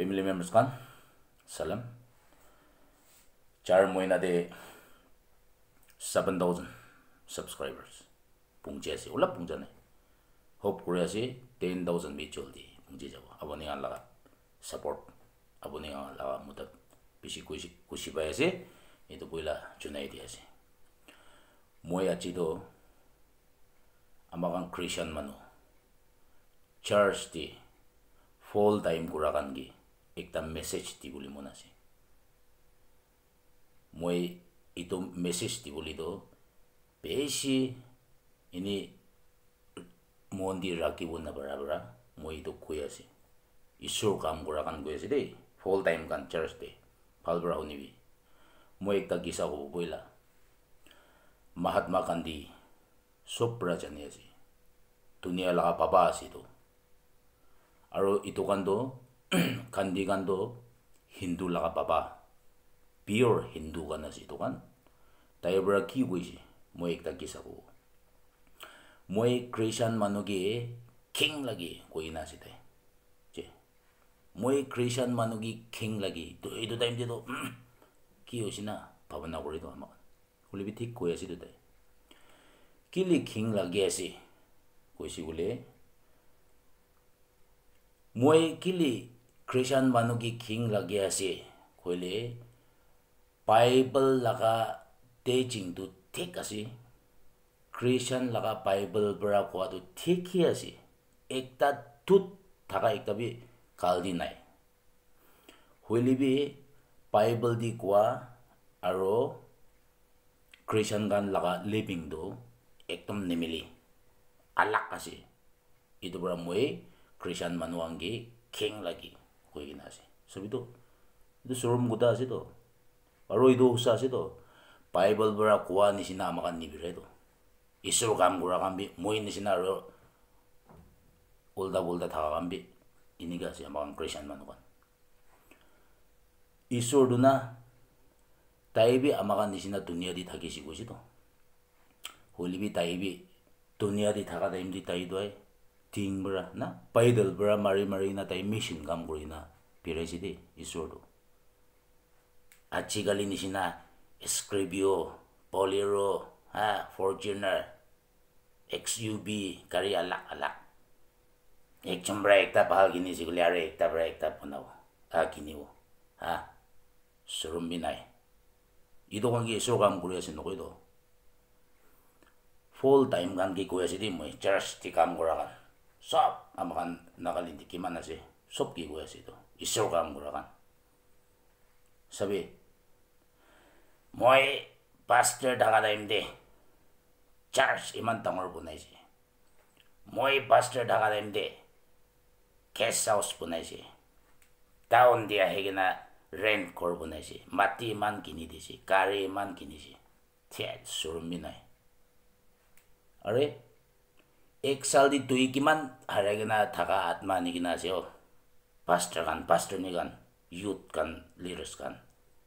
family members kan salam char moina de 7000 subscribers pungje se ula pungja ne hope kore ase 10000 bi choldi pungje jabo abone an laga support abone an laga mutab bisi kushi kushi ba ase eto boila chunai di ase moi achi do amakan christian manu church di full time kurakan gi ekta message dibuli monase. Moi ito message dibuli do beshi ini mondi rakibu na bara bara moi ito kuyase. Isur kam gura kan kuyase de full time kan church de pal bara unibi. Moi ekta gisa ko boila. Mahatma Gandhi sopra janiase. Dunia laga papa asito. Aro ito kan do kandi kando hindu laka baba pior hindu kana si to kan taibra ki gui si mo ekta ki sabu mo ek creation manu ge king lagi koi na si te je mo ek creation manu ge king lagi to edo time je to ki ho si na bhavana kori do ama uli bi thik koi asi te ki li king lagi asi koi si ule mo ek ki li খ্ৰীষ্টান মানুহ কি খিং লাগি আছে কইলে Bible লগা তে চিংটো ঠিক আছে খ্ৰীষ্টান লগা বাইবল পৰা কোৱাটো ঠিকহে আছে একটা টুত থকা একটা বি কালদি নাই হইলে বি বাইবল দি কোৱা আৰু খ্ৰীষ্টান গান লগা লিভিংটো একদম নিমিলি আলাক আছে এইটোৰ পৰা মই খ্ৰীষ্টান মানুহ আংগে লাগে কৈকেনে আছে ছবিটো এইটো চৰম গোটা আছেতো আৰু এইটো উচ্চা আছেতো বাইবল পৰা কোৱা নিচিনা আমাক নিবিৰাইতো ঈশ্বৰ কাম কৰা কাম বি মই নিচিনা আৰু ওল্টা পল্টা থকা কাম বি এনেকৈ আছে আমাৰ খ্ৰীষ্টান মানুহখন ঈশ্বৰটো না তাই বি আমাক নিচিনা ধুনীয়া দি থাকিছে কৈছেতো হ'লে বি তাই বি ধুনীয়া দি থকা টাইম দি তাই দুৱাই ting bra na paidal bra mari mari na tai mission kam kuri na pire de, di isor do achi gali ni sina scribio poliro ha fortuner xub kari alak alak ek chumbra ekta bahal gini si guli are ekta bra ekta pona ha gini wo ha surum binai ido kang gi isor kam kuri asin ko ido full time kan ki ko asidi moi church ti kam kura kan sop amakan nakalindi kimana si sop ki kuya si to isaw ka ang murakan sabi moy pastor dagada imde church iman tangor bunay si moy pastor dagada imde guest house bunay si taon dia hegina rent kor bunay si mati iman kini di si kari iman kini si tiyad surumi na Alright? এক চাল দি তুই কিমান হাৰাই কিনে থকা আত্মা আনি কিনা আছে অ পাঁচটা গান পাঁচটনী গান ইউথ গান লিৰিক্স গান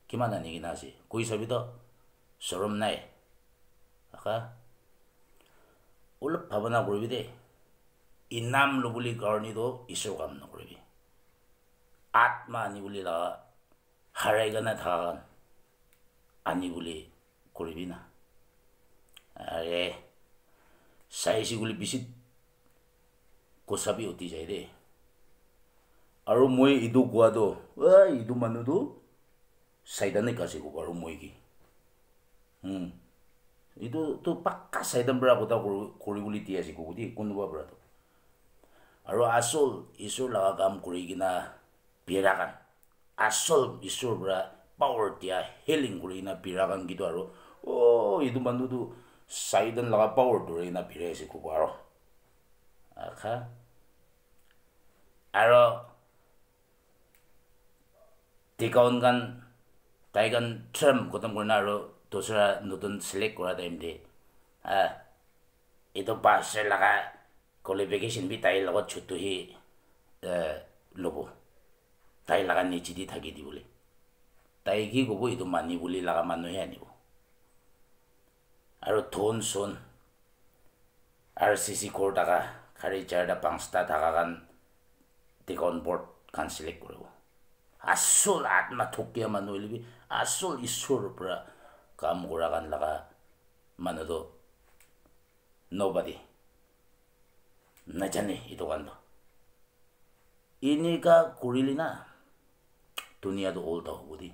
কিমান আনি কিনা আছে কৈ চাবি তো চৰম নাই আকা অলপ ভাৱনা কৰিবি দে ইনাম ল বুলি কাৰণেতো ঈশ্বৰ কাম নকৰিবি আত্মা আনি বুলি লগা হাৰাই কিনে থকা গান আনি বুলি কৰিবি না চাইছি বুলি বিচিত কচাবি উঠি যায় দে আৰু মই ইটো কোৱাটো ঐ ইটো মানুহটো চাইডানে ক'ব আৰু মই কি এইটোতো পাক্কা চাইডান পৰা কথা কৰি বুলি দি আছে কব দেই কোনোবা পৰাটো আৰু আচল ঈশ্বৰ লগা কাম কৰি কিনা পীৰা কাণ আচল ঈশ্বৰ পৰা পাৱাৰ দিয়া হেলিং কৰি কিনা পীৰা কাণ কিন্তু আৰু অ' এইটো মানুহটো চাৰিডান লগা পাৱাৰ দৌৰি না ভিৰে আছে কুকুৰাৰ আশা আৰু টিকাউন গান তাই গান থ্ৰাম গতম কৰি না আৰু দোচৰা নতুন চিলেক্ট কৰা টাইম দে এইটো পাছ লগা কোৱালিফিকেশ্যন বি তাইৰ লগত চুটহি ল'ব তাইৰ লগা নিজে দি থাকি দিবলৈ তাই কি ক'ব এইটো মানি বুলি লগা মানুহে আনিব আৰু ধন চোন আৰু চি চি ঘৰ থকা শাৰী চাৰিটা পাঁচটা থকা কাৰণ টিকন বৰ্ড কাৰণ চিলেক্ট কৰিব আচল আত্মা থকীয়া মানুহ এলিবি আচল ঈশ্বৰৰ পৰা কাম কৰা কাৰণ লগা মানুহটো নবাদী নাজানে এইটো কাৰণটো এনেকুৱা কৰিলি না দুনিয়াটো ওলটা হ'ব দেই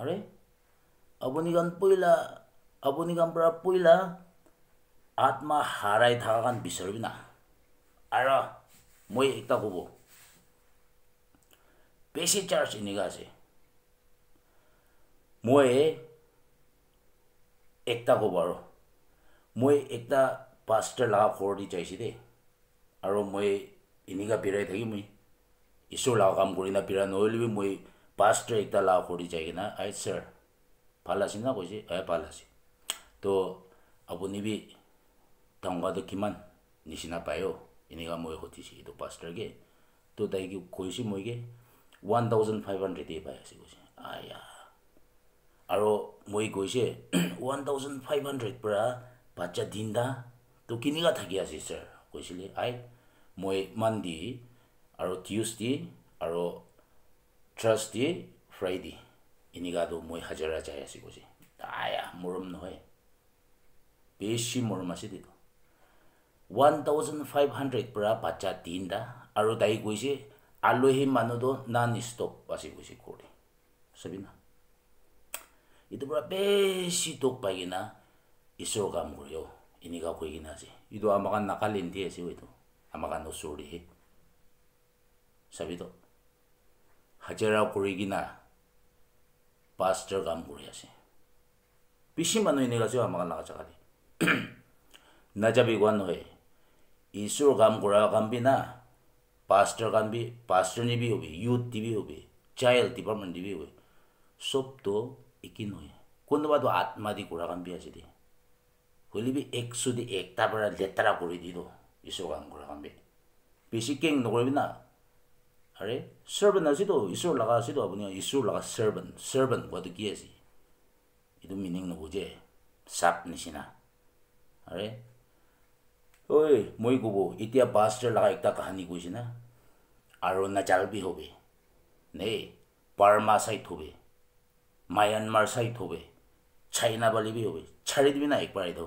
আৰে আপুনি কাৰণ পইলা আপুনি কাম পৰা পইলা আত্মা হাৰাই থাকান কাৰণ বিচাৰিবি না আৰু মই এটা ক'ব বেছি চাৰ্জ এনেকুৱা আছে মই একটা ক'ব আৰু মই একটা পাঁচটা লাভ খৰ দি চাইছে দেই আৰু মই এনেকুৱা পিৰাই থাকিম মই ঈশ্বৰ লাভ কাম কৰি না বিৰা নহ'লেও মই পাঁচটা একটা লাভ খৰি যায় কিনা আই ছাৰ ভাল আছিল না কৈছে হয় ভাল আছিল 또 아버님이 당과도 기만 니시나 봐요. 이네가 뭐에 호티시기도 바스터게 또 다이기 고시 뭐이게 1500에 봐야 쓰고지. 아야. 아로 뭐이 고시에 1500 브라 받자 딘다. 또 기니가 타기야 있어. 고실리 아이 뭐이 만디 아로 디우스디 아로 트러스디 프라이디 이니가도 뭐이 하자라 자야 쓰고지. 아야 무럼 너해. বেছি মৰমাছে দিব ওৱান থাউজেণ্ড ফাইভ হাণ্ড্ৰেড পৰা বাচ্চা তিনিটা আৰু তাই কৈছে আলহী মানুহটো নান ষ্টপ বাচি গৈছে কৰি চাবি না এইটো পৰা বেছি দুখ পাই কিনা ঈশ্বৰ কাম কৰি অ' এনেকুৱা কৈ কিনা আছে এইটো আমাৰ কাৰণে নাকালিন্দি আছে এইটো আমাৰ najabi होए ईश्वर काम गुड़ा क a म भी ना पास्टर काम भी bi स ् ट र ने भी हुई य b थ y ी भी ह ु i चाइल्ड ड ि प ा र ् ट म a ं ट भी हुई i ब तो एकिन होए কোনোবা তো আত্মা দি কৰা কাম g ি আছে দে হ i ি ব ি এক চুদি একটাৰ পৰা ল ে ত ে ৰ a r a ি দিলো ঈশ্বৰ কাম কৰা ক া a বি বেছি কেং নকৰিবি না আৰে চাৰ্ভেণ্ট আছেতো ঈশ্বৰ লগা আ ছ a ত ো আপুনি ঈশ্বৰ লগা চাৰ্ভেণ্ট চাৰ্ভেণ্ট ক ো ৱ d ট ki ি s ছ i এ u m ো মিনিং নুবুজে চাপ ন ি চ ি ন আৰে ঐ মই ক'ব এতিয়া বাছৰ লগা এটা কাহানী কৈছে না আৰু নাজালবি হ'বে নে বাৰ্মা চাইড হ'বে মায়ানমাৰ চাইড হ'বে চাইনা বি হ'বে চাৰি দিবি না একবাৰ এইটো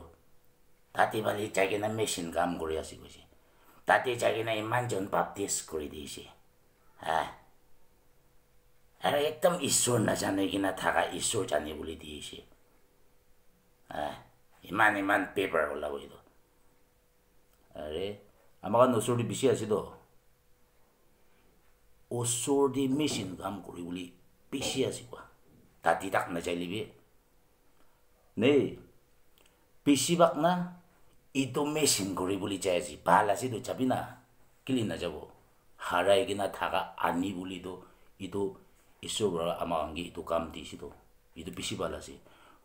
তাতে বালি যাই না মেচিন কাম কৰি আছে কৈছে তাতে জাগে না ইমানজন বাপটিষ্ট কৰি দিছে হা আৰু একদম ঈশ্বৰ নাজানে কিনা থাকা ঈশ্বৰ জানে বুলি দিছে হা ইমান ইমান পেপাৰ ওলাব সেইটো আৰে আমাৰ কাৰণে ওচৰতে বেছি আছেতো ওচৰতে মেচিন কাম কৰি বুলি বেছি আছে কোৱা তাতি তাক নাচালিবি নে পিচি বাক না ইটো মেচিন কৰি বুলি যাই আছে ভাল আছেতো যাবি না কেলি নাযাব হাৰাই কিনা থাকা আনি বুলিতো ইটো ঈশ্বৰ আমাৰ অংগী ইটো কাম দিছিলোঁ ইটো বেছি ভাল আছে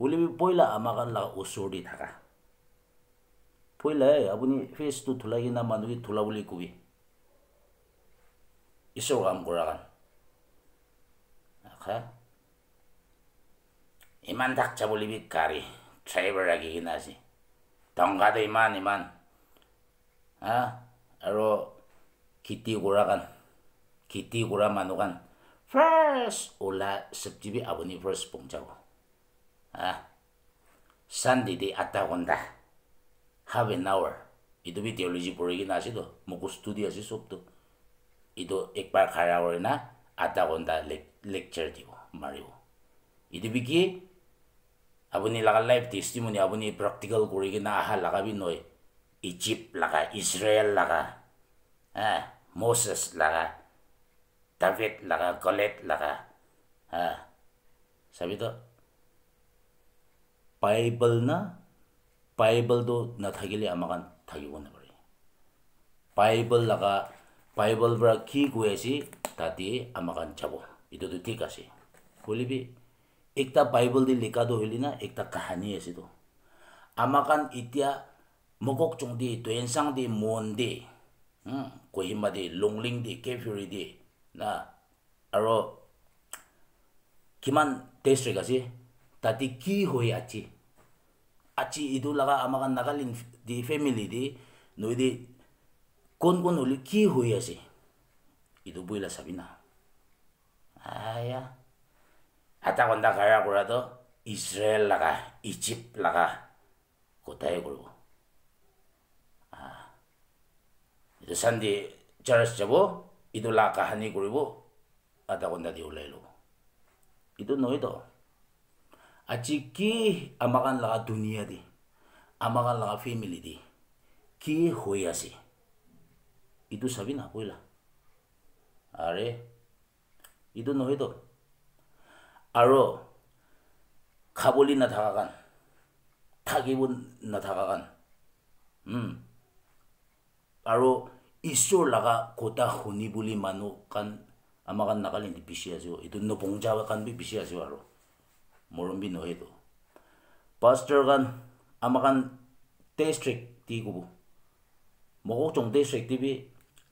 উলি পইলা আমাক লা ওচৰ দি থাকা পইলাই আপুনি ফেচটো ধুলাই কিনে মানুহে ধুলা বুলি কবি ঈশ্বৰ কাম কৰা কাৰণ ইমান থাকছে বুলিবি গাড়ী ড্ৰাইভাৰ ৰাখি কিনে আছে টংগাতে ইমান ইমান হা আৰু খেতি কৰা কাৰণ খেতি কৰা মানুহ কাৰণ ফ্ৰেছ ওলাই চব্জি বি আপুনি fresh Punjab Sunday day atta gonda. Half an hour. Ito bi theology pori gina asi to. Moko study asi sop to. Ito ekpar khara ore na atta gonda lecture di mari wo. Ito bi ki abuni laga life testimony abuni practical kori gina aha laga bi noi. Egypt laga, Israel laga, ah, Moses laga, David laga, Goliath laga, ah, sabi to, Bible না Bible তো না থাকিলে আমাক থাকিব নাপাৰে Bible লগা Bible পৰা কি কৈ আছে তাতে আমাক যাব এইটোতো ঠিক আছে শুনিবি একটা বাইবল দি লিখাটো হ'লি না একটা কাহিনী আছেতো আমাক এতিয়া মগক চং দি দেনচাং দি মন দি কহিমা দি লংলিং দি কেফিউৰি দি না আৰু কিমান টেষ্ট ৰেগ আছে তাতে কি হৈ আছে achi idu laga amaga nagalin di family di no i di kon kon uli ki hui ase idu buila sabina aya a t a wanda kaya kurado a 스라엘 나가 a 집 나가 고타에 a 고 a 이 a 산디 저러스 잡 a 이 a 라 a 하니 a 리고아다 a 다디 올라일로 이도 너희도 Achi ki amakan laka dunia di. Amakan laka family di. Ki huya si. Itu sabi na kuila. Are. Itu no hito. Aro. Kabuli na takakan. Takibun na takakan. Hmm. Aro. Isur laka kota huni buli manu kan. Amakan nakalin di bisya siyo. Itu nupong jawa kan bi bisya siyo aro. Aro. Morumbi no hedo. Pastor gan amakan district di gubu. 목옥종 district 디비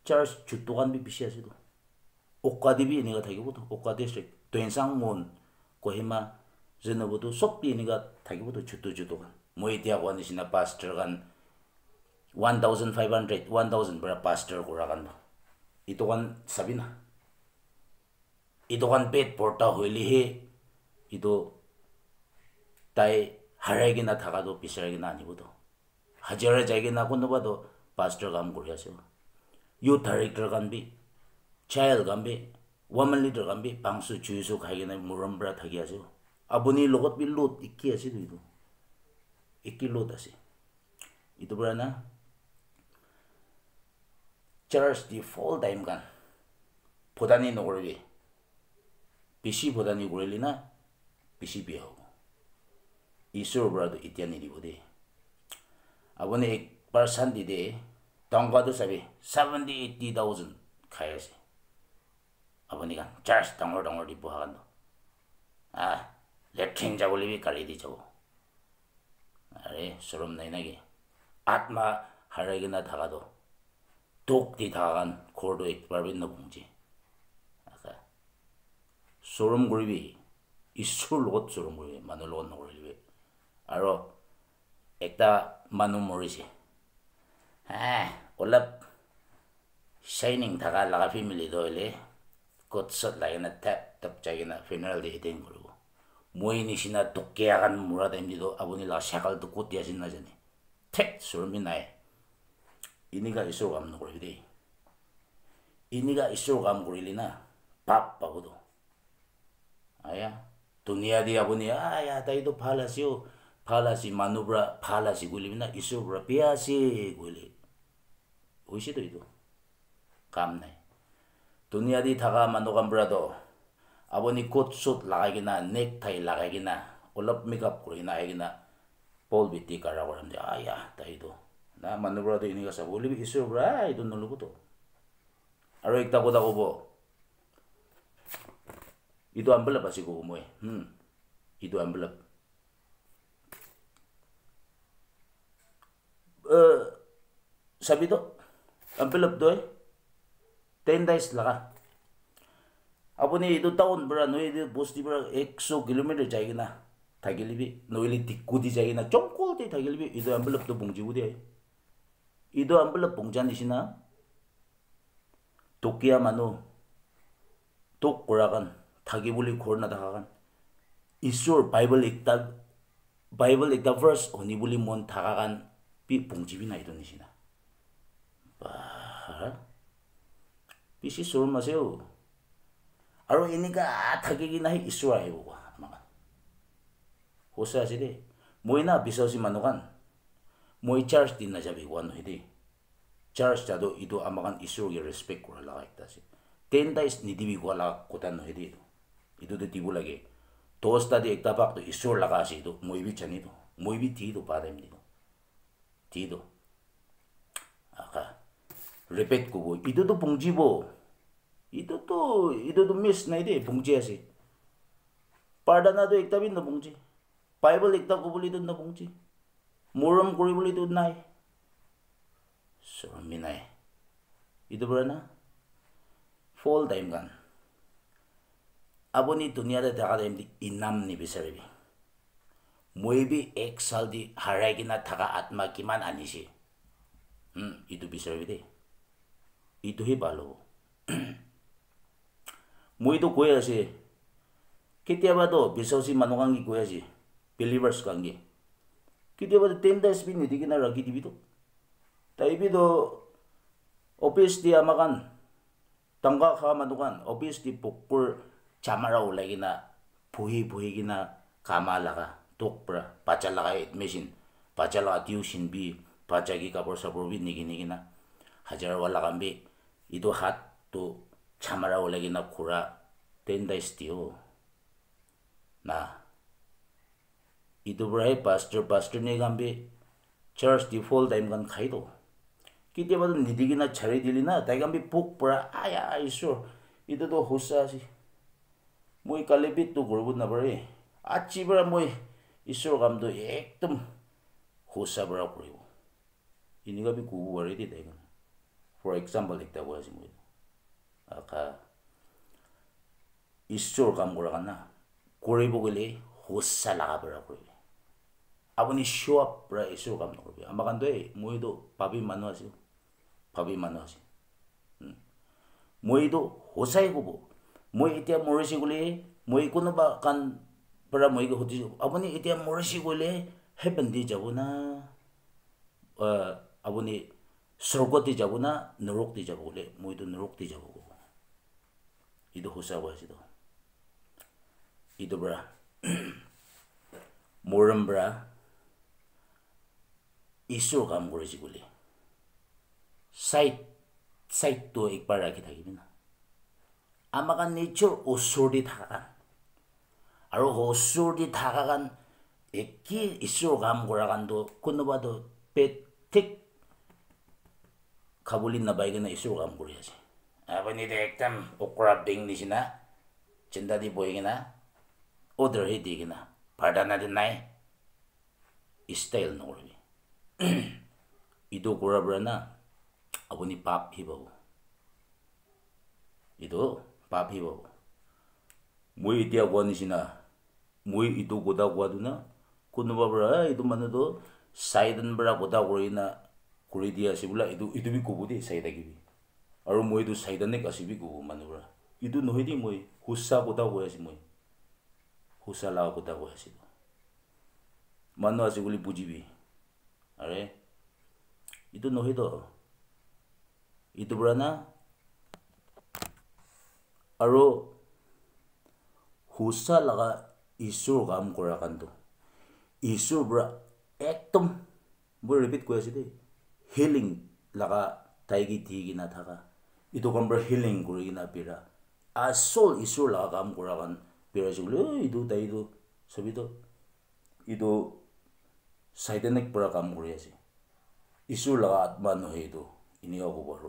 church 주도간 비 비시아시도. 옥가 디비 니가 타기부터 옥가 district 된상문 고히마 제너부도 속비 니가 타기부터 주도 주도간. 모이디아고 안시나 pastor 간1500 1000 브라 pastor 고라간. 이도간 사비나. 이도간 베트 포르타 호일리헤 이도 tai harai gina thaga do pisara gina ani bodo hajara jai gina ko no bado pastor gam gori ase you director gan bi child gan bi woman leader gan bi pangsu chu su khai gina muram bra thagi ase abuni logot bi lot ikki ase du do ikki lot ase itu bra na church di fall time gan 보다니 노골비 비시 보다니 고릴리나 비시 비하고 ঈশ্বৰৰ পৰাটো এতিয়া নিদিব দেই আপুনি এক person দিয়ে টংকাটো চাবি seventy eighty thousand খাই আছে আপুনি কাৰণ চাৰ্জ ডাঙৰ ডাঙৰ দি পঢ়া কাৰণ আহ লেট্ৰিন যাবলৈ বি কালি দি যাব আৰে চৰম নাই নেকি আত্মা হাৰাই কিনে থকাটো টোক দি থকা কাৰণ ঘৰটো একবাৰ বিন্ন পুঙছে চৰম কৰিবি ঈশ্বৰৰ লগত চৰম কৰিবি মানুহৰ লগত নকৰিলিবি আৰু একটা মানুহ মৰিছে হে অলপ চাইনিং থকা লাফি মেলি ধৰিলে ক'ত চত লাগে না থেপ টেপ চাই কিনে ফেনাৰেল দি এটেং কৰিব মই নিচিনা টকে আগান মূৰা টাইম দিলেও আপুনি লগা চাইকেলটো ক'ত দি আছিল নাজানে থেক চৰমি নাই এনেকুৱা ঈশ্বৰ কাম নকৰিবি দেই এনেকুৱা ঈশ্বৰ কাম কৰিলি না পাপ পাবতো আয়া ধুনীয়া দি আপুনি আয়া তাইতো ভাল আছেও phala si manubra phala si guli mina isu bra pia si guli uishi to idu kam ne dunia di thaga manugam bra do aboni coat suit lagina neck tie lagina olop makeup kuri na lagina pol bi ti kara gora mja aya ta idu na manubra do ini kasa guli bi isu bra idu nolu kuto aro ikta kuda kubo itu ambil apa sih gue? Hmm, itu ambil apa? uh, sabi do, ang pilap do eh, 10 days laka. Apo ni ido taon bra, no ido b o s d i bra, e x o kilometer jaygi na, tagilibi, no ili t i k u d i jaygi na, chongko di tagilibi, ido ang pilap do bongji udi eh. t a 안 a k a n Isur Bible i 라간타 Bible i 다간이 verse, o n i b 블 l i mon t a 리 a k a n 삐 봉집이 나 이런 뜻이나. 와, 삐시 소름 마세요. 아로 이니까 타격이 나이 이스라 해보고 막. 호세아시리 모이나 비서지 만노간 모이 차르스 딘나 잡이 원노 히디 차르스 자도 이도 아마간 이스로게 리스펙 고라 라가 있다시 텐다이스 니디비 고라 고탄노 히디 이도도 디불라게 도스다디 액다박도 이스로 라가시도 모이비 찬이도 모이비 디도 바데미도 디도 아까 레벳 고고 이도도 봉지보 이도도 이도도 미스 나이데 봉지야시 빠다나도 있다비 너 봉지 바이블 있다 고불리도 너 봉지 모름 고리불리도 나이 소미나이 이도 브라나 폴 다임간 아버니 두니아데 다가데 인남니 비서비 মইবি এক চাল দি হাৰাই কিনা থকা আত্মা কিমান আনিছে এইটো বিচাৰিবি দেই এইটোহে ভাল হ'ব মইতো কৈ আছে কেতিয়াবাতো বিশ্বাসী মানুহ কাংগি কৈ আছে বিলিভাৰ্ছ কাংগি কেতিয়াবাতো টেন টাইম স্পীড নিদি কিনে ৰাখি দিবিতো তাইবিতো অফিচ দি আমাৰ কাৰণ টংকা খোৱা মানুহ কাৰণ অফিচ দি পকুৰ চামাৰা ওলাই কিনা ভুহি ভুহি কিনা কামা লগা tokpra pacha l a k a admission pacha l a k a tuition bi pacha g i kapor s a p u r bi nigi nigi na hajar wala kambi itu hat tu chamara wala gi na kura tenda istio na itu b r a e pastor pastor ne kambi church di full time kan k a i t o k i t i a badu nidi gi na chari dili na t a y kambi puk pra aya isu r itu t o h u s a si moi kalebit tu g u r u b u t na bare achibra moi ঈশ্বৰৰ কামটো একদম সুচাবৰা কৰিব এনেকুৱা আমি ক'ব পাৰি দেই তাইক ফৰ এক্সাম্পল এতিয়া কৈ আছো মই আশা ঈশ্বৰৰ কাম কৰাৰ কাৰণে কৰিব গ'লে সুচ্ছা লগা পৰা কৰিলে আপুনি চোৱা পৰা ঈশ্বৰৰ কাম নকৰিব আমাৰ কাৰণে মইতো ভাবি মানুহ আছো ভাবি মানুহ আছে মইতো সঁচাই ক'ব মই এতিয়া মৰিছে বুলি মই কোনোবা কাৰণ পৰা মই সুধিছোঁ আপুনি এতিয়া মৰচি গ'লে সেই পিন্ধি যাব না আপুনি স্বৰ্গতে যাব না নৰকতে যাব বোলে মইতো নৰকতে যাব ক'ব এইটো সঁচা কৈছিলোঁ এইটো পৰা মৰম পৰা ঈশ্বৰ কাম কৰিছে বুলি চাইড চাইডটো একবাৰ ৰাখি থাকিবি না আমাক নিজৰ ওচৰতে দি থকা আৰু সচুৰ দি থকা কাৰণ একে ইচুৰ কাম কৰা কাৰণটো কোনোবাটো পেট ঠিক খাবলৈ নাপায় কিনে ইচুৰ কাম কৰি আছে আপুনি এতিয়া একদম অকৰা ডিং নিচিনা চিন্তা দি বহি কিনা অদ্ৰহী দি কিনা ভাৰদানাদি নাই ষ্টাইল নকৰিবি এইটো কৰাৰ পৰা না আপুনি পাপ সি পাব এইটো পাপ সি পাব মই এতিয়া কোৱা নিচিনা মই ইটো গোদা গোৱা দিনা কোনোবা পৰা এইটো মানুহটো চাইডন পৰা গোদা কৰি না কৰি দিয়া আছে বোলা এইটো এইটো বি ক'ব দেই চাই থাকিবি আৰু মই এইটো চাইডানিক আছে বুলি ক'ব মানুহ পৰা এইটো নহয় দেই মই সুচা গোটা কৈ আছোঁ মই সুচা লাও গোটা কৈ আছিলোঁ মানুহ আছে বুলি বুজিবি আৰে এইটো নহয়তো এইটো পৰা না আৰু সুচা লগা ইছুৰ কাম কৰা কাণ্ডটো ইছুৰ পৰা একদম মই ৰিপিট কৈ আছোঁ দেই হিলিং লগা তাইকে দি কিনা থাকা ইটো কাম পৰা হিলিং কৰি কিনা পেৰা আচল ঈশ্বৰ লগা কাম কৰা কাৰণ পেৰাইছোঁ বুলি ঐ ইটো তাইটো ছবিটো ইটো চাইটেনিক পৰা কাম কৰি আছে ইছুৰ লগা আত্মা নহয় এইটো এনেও হ'ব আৰু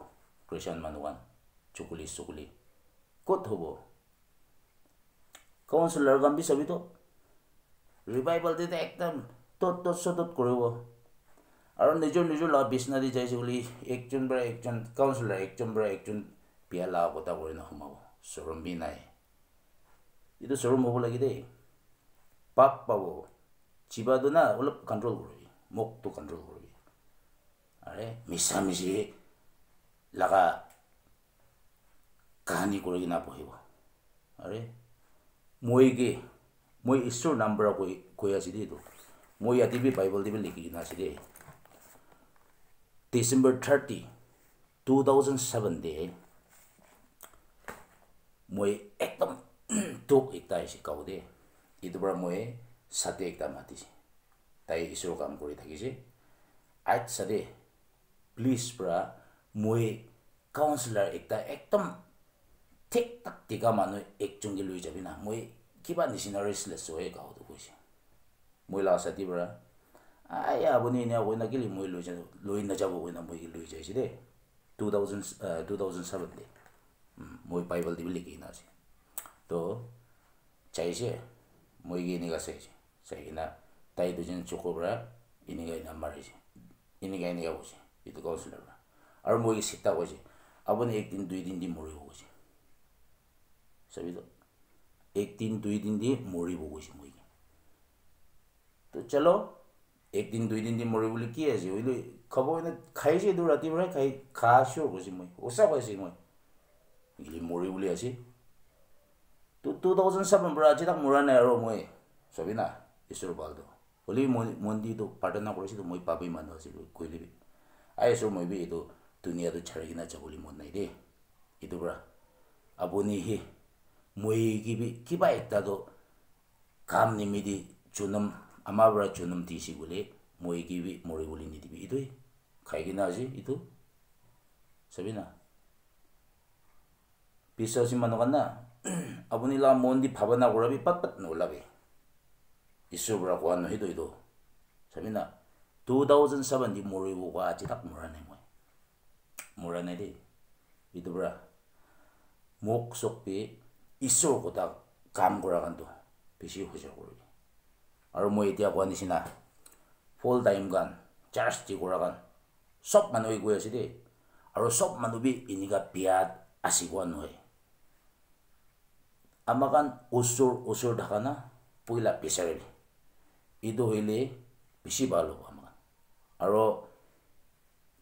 খ্ৰীষ্টান মানুহ কাৰণ চকুলি চকুলি ক'ত হ'ব কাউঞ্চিলৰ গাম্বি ছবিটো ৰিভাইভেল তেতিয়া একদম তত তত চতত কৰিব আৰু নিজৰ নিজৰ লাভ বিচনা দি যাইছে বুলি একজন পৰা একজন কাউঞ্চিলৰ একজন পৰা একজন বিয়া লাভ বতা কৰি নোসোমাব চৰম বি নাই এইটো চৰম হ'ব লাগে দেই পাপ পাব জীৱাটো না অলপ কণ্ট্ৰল কৰিবি মুখটো কণ্ট্ৰল কৰিবি আৰে মিছা মিছি লগা কাহানি কৰি কিনা পঢ়িব আৰে মৈগে মই ঈশ্বৰ নাম বৰা কৈ কৈ আছে দেই এইটো মই ইয়াতে বি বাইবল দিবি লিখি কিনা আছে দেই December thirty two thousand seven দে মই একদম টোক একটা আহিছে কাউ দে এইটো পৰা মই ছাতে একটা মাতিছে তাই ঈশ্বৰ কাম কৰি থাকিছে আইট ছাতে প্লিজ পৰা মই কাউন্সিলাৰ একটা একদম tek tak tiga manu ek chungi lui jabi na moi kiba national race le soe ga odu kuisi moi la sa tibra aya buni ne go na gili moi lui jabi lui na jabu go na moi gili lui jaisi de 2000 uh, 2007 moi bible dibili ki na si to chaise moi gi ni ga se si se gi na tai du jin chukobra ini ga na mari si ini ga ni ga go si itu go sulabra ar moi gi sita go si abuni ek din dui din di moi go si চাবিতো একদিন দুই দিন দি মৰিব গৈছে মই তো চলো একদিন দুই দিন দি মৰি বুলি কি আছে বুলি খাব খাইছে এইটো ৰাতিপুৱাই খাই খাইছোঁ কৈছে মই সঁচা কৈছে মই গেলি মৰি বুলি আছে তো টু থাউজেণ্ড চেভেন পৰা আজি তাক মৰা নাই আৰু মই চবি না ঈশ্বৰ পালটো হ'লে মই মন্দিৰটো প্ৰাৰ্থনা কৰিছিলোঁ মই পাবি মানুহ আছিলোঁ কৈ দিবি আই আছোঁ মই বি এইটো ধুনীয়াটো চাৰি কিনা যাবলৈ মন নাই দেই এইটোৰ পৰা আপুনি সেই 무익이 기바 있다도 감님이디 주놈 아마브라 주놈 디시굴리 무익이 모리굴리 니디비 이도이 가이기나지 이도 서비나 비서시만 오갔나 아버니라 뭔디 바바나 고라비 빳빳 놀라비 이수브라 고안노 히도 이도 서비나 2007디 모리고가 지닥 모라네 뭐 모라네디 이도브라 목속비 ইচ্ছুক তাক কাম কৰা গানটো বেছি হৈছে কৰিলে আৰু মই এতিয়া কোৱাৰ নিচিনা ফুল টাইম গান চাৰ্জ দি কৰা গান চব মানুহে গৈ আছে দেই আৰু চব মানুহবি এনেকুৱা বিয়াত আছি কোৱা নহয় আমাৰ গান ওচৰ ওচৰ থকা না পইলা পিছাৰিলে এইটো হ'লে বেছি ভাল হ'ব আমাৰ গান আৰু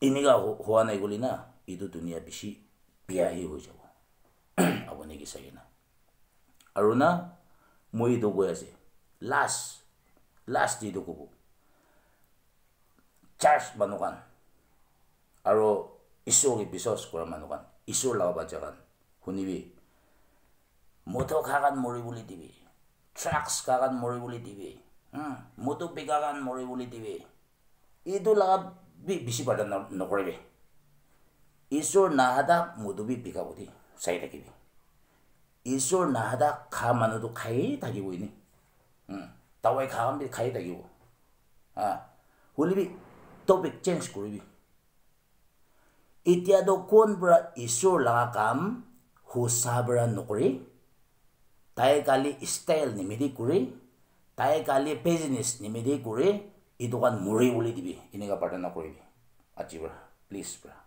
এনেকুৱা হোৱা নাই বুলি না এইটো বেছি বিয়াহী হৈ যাব আপুনি কি চাগে না aruna mui dugu ase last last di dugu bu charge manukan aro isu ki bisos kura manukan isu lawa bajakan hunibi moto kagan mori buli tibi trucks kagan mori buli tibi hmm. moto bigagan mori buli tibi itu lawa bi bisi pada nokorebe isu nahada moto bi bigagudi saya takibi 이솔 나하다 가만으로 가이 다기고 있네. 응. 다와이 가만비 가이 다기고. 아. 홀리비 토픽 체인지 고리비. 이때도 콘브라 이솔 라감 후사브라 노크리. 다이갈리 스타일 니미디 구리. 다이갈리 비즈니스 니미디 구리. 이동안 무리 올리디비. 이네가 받아나 고리비. 아치브라. 플리스브라.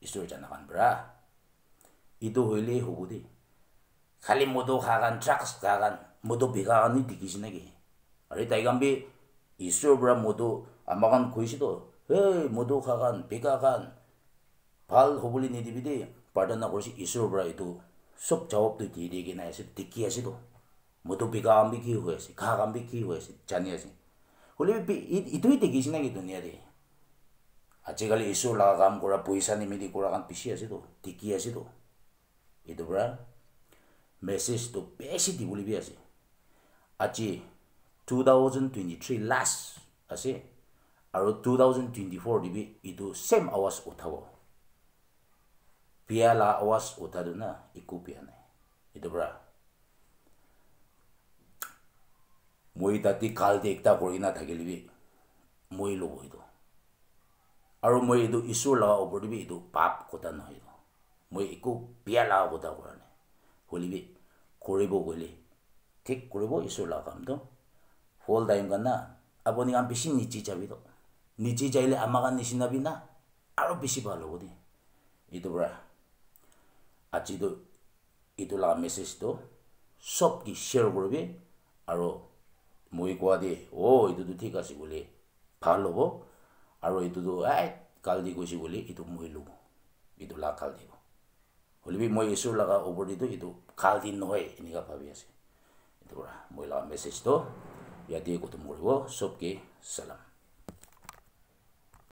이솔 자나간브라. 이도 홀리 호구디. खालि मुदो खागन trucks खागन मुदो भिखागन नि धिकिसिन कि अरे ताइगन बि ईश्वर मुदो मगन खुइसिदो हे मुदो खागन भिखागन ভাল হ'বলৈ নিদিবিদেই প্ৰাৰ্থনা কৰিছোঁ ঈশ্বৰৰ পৰা এইটো চব জবাবটো দি দি কিনে আহিছে দেখি আছিলোঁ মইতো বিকা আমি কি হৈ আছে ঘাঁহ আমি কি হৈ আছে জানি আছে হ'লে ইটোৱে দেখিছে নেকি দুনিয়াতে আজিকালি ঈশ্বৰ লগা কাম কৰা পইচা নিমিলি কৰা কাৰণ পিছি আছেতো টিকি আছেতো এইটোৰ পৰা message to basic di bolivia ase achi 2023 last ase aro 2024 dibi itu same awas uthabo pia la awas uthaduna iku pia ne itu bra moi tati kal de ekta korina thagilibi moi lobo itu aro moi itu isur la obodibi itu pap kota no itu moi iku pia la kota korane holiwe korebo gole tek korebo isur la kamdo hol da yunga na abo ni ambishi ni chi chabi do ni chi chai le amaga ni shi nabi na aro bishi ba lo gode ito bra achi do ito la message do sop ki share gorebe aro mui kwa de o ito do tika si gole pa lo bo aro ito do ay kaldi go si gole ito mui lo ito la kaldi go হলিবি মই ইছুৰ লগা অৱৰ্তিটো এইটো কাল দিন নহয় এনেকুৱা ভাবি আছে এইটো পৰা মই লগা মেছেজটো ইয়াতে ক'তো মৰিব চবকে চালাম